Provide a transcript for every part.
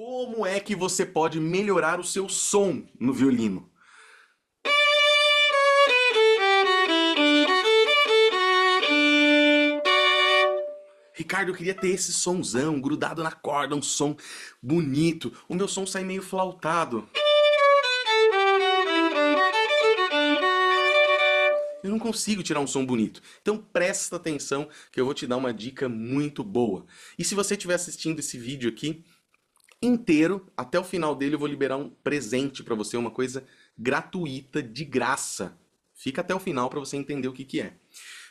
Como é que você pode melhorar o seu som no violino? Ricardo, eu queria ter esse somzão grudado na corda, um som bonito. O meu som sai meio flautado. Eu não consigo tirar um som bonito. Então presta atenção que eu vou te dar uma dica muito boa. E se você estiver assistindo esse vídeo aqui, inteiro. Até o final dele eu vou liberar um presente para você, uma coisa gratuita, de graça. Fica até o final para você entender o que, que é.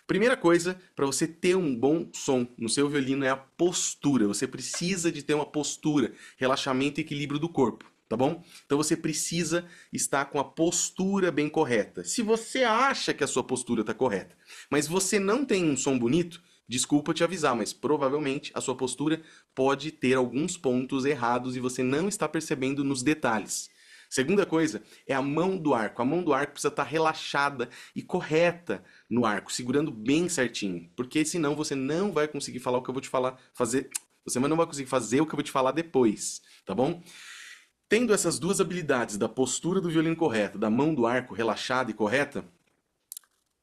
Primeira coisa, para você ter um bom som no seu violino é a postura. Você precisa de ter uma postura, relaxamento e equilíbrio do corpo, tá bom? Então você precisa estar com a postura bem correta. Se você acha que a sua postura está correta, mas você não tem um som bonito, Desculpa te avisar, mas provavelmente a sua postura pode ter alguns pontos errados e você não está percebendo nos detalhes. Segunda coisa é a mão do arco. A mão do arco precisa estar relaxada e correta no arco, segurando bem certinho, porque senão você não vai conseguir falar o que eu vou te falar, fazer, você não vai conseguir fazer o que eu vou te falar depois, tá bom? Tendo essas duas habilidades, da postura do violino correta, da mão do arco relaxada e correta,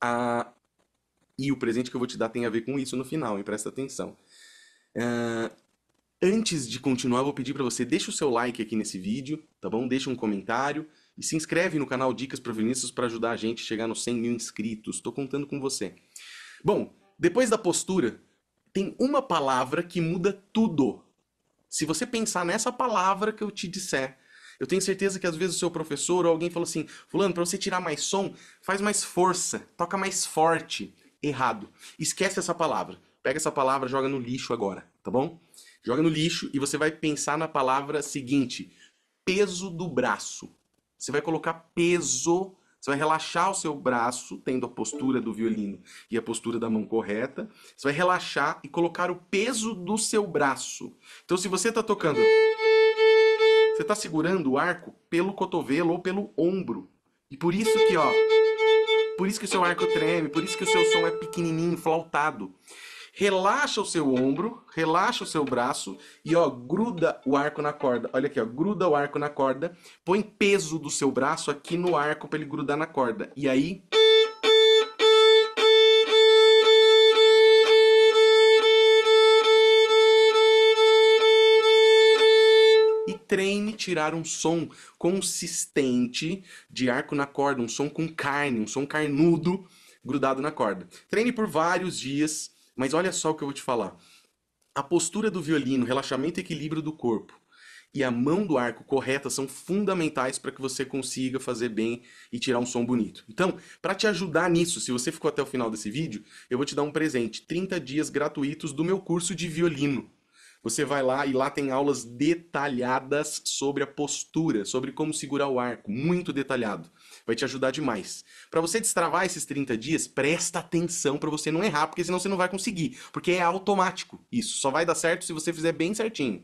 a, e o presente que eu vou te dar tem a ver com isso no final, hein? Presta atenção. Uh, antes de continuar, vou pedir para você, deixa o seu like aqui nesse vídeo, tá bom? Deixa um comentário e se inscreve no canal Dicas Provinistas para ajudar a gente a chegar nos 100 mil inscritos. Estou contando com você. Bom, depois da postura, tem uma palavra que muda tudo. Se você pensar nessa palavra que eu te disser, eu tenho certeza que às vezes o seu professor ou alguém falou assim: Fulano, para você tirar mais som, faz mais força, toca mais forte errado. Esquece essa palavra. Pega essa palavra, joga no lixo agora, tá bom? Joga no lixo e você vai pensar na palavra seguinte: peso do braço. Você vai colocar peso, você vai relaxar o seu braço, tendo a postura do violino e a postura da mão correta. Você vai relaxar e colocar o peso do seu braço. Então, se você está tocando. Você está segurando o arco pelo cotovelo ou pelo ombro. E por isso que, ó. Por isso que o seu arco treme, por isso que o seu som é pequenininho, flautado. Relaxa o seu ombro, relaxa o seu braço e ó, gruda o arco na corda. Olha aqui, ó, gruda o arco na corda. Põe peso do seu braço aqui no arco para ele grudar na corda. E aí, treine tirar um som consistente de arco na corda, um som com carne, um som carnudo grudado na corda. Treine por vários dias, mas olha só o que eu vou te falar. A postura do violino, relaxamento e equilíbrio do corpo e a mão do arco correta são fundamentais para que você consiga fazer bem e tirar um som bonito. Então, para te ajudar nisso, se você ficou até o final desse vídeo, eu vou te dar um presente, 30 dias gratuitos do meu curso de violino. Você vai lá e lá tem aulas detalhadas sobre a postura, sobre como segurar o arco, muito detalhado. Vai te ajudar demais. Para você destravar esses 30 dias, presta atenção para você não errar, porque senão você não vai conseguir, porque é automático. Isso só vai dar certo se você fizer bem certinho.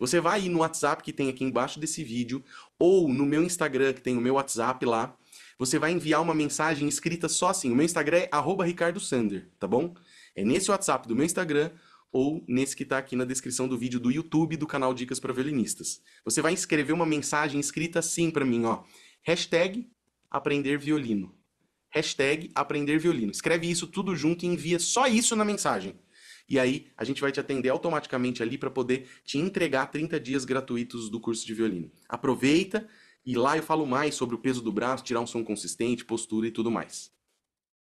Você vai ir no WhatsApp que tem aqui embaixo desse vídeo ou no meu Instagram que tem o meu WhatsApp lá. Você vai enviar uma mensagem escrita só assim. O meu Instagram é @ricardosander, tá bom? É nesse WhatsApp do meu Instagram ou nesse que está aqui na descrição do vídeo do YouTube do canal Dicas para Violinistas. Você vai escrever uma mensagem escrita assim para mim, ó. Hashtag aprender violino. Hashtag aprender violino. Escreve isso tudo junto e envia só isso na mensagem. E aí a gente vai te atender automaticamente ali para poder te entregar 30 dias gratuitos do curso de violino. Aproveita e lá eu falo mais sobre o peso do braço, tirar um som consistente, postura e tudo mais.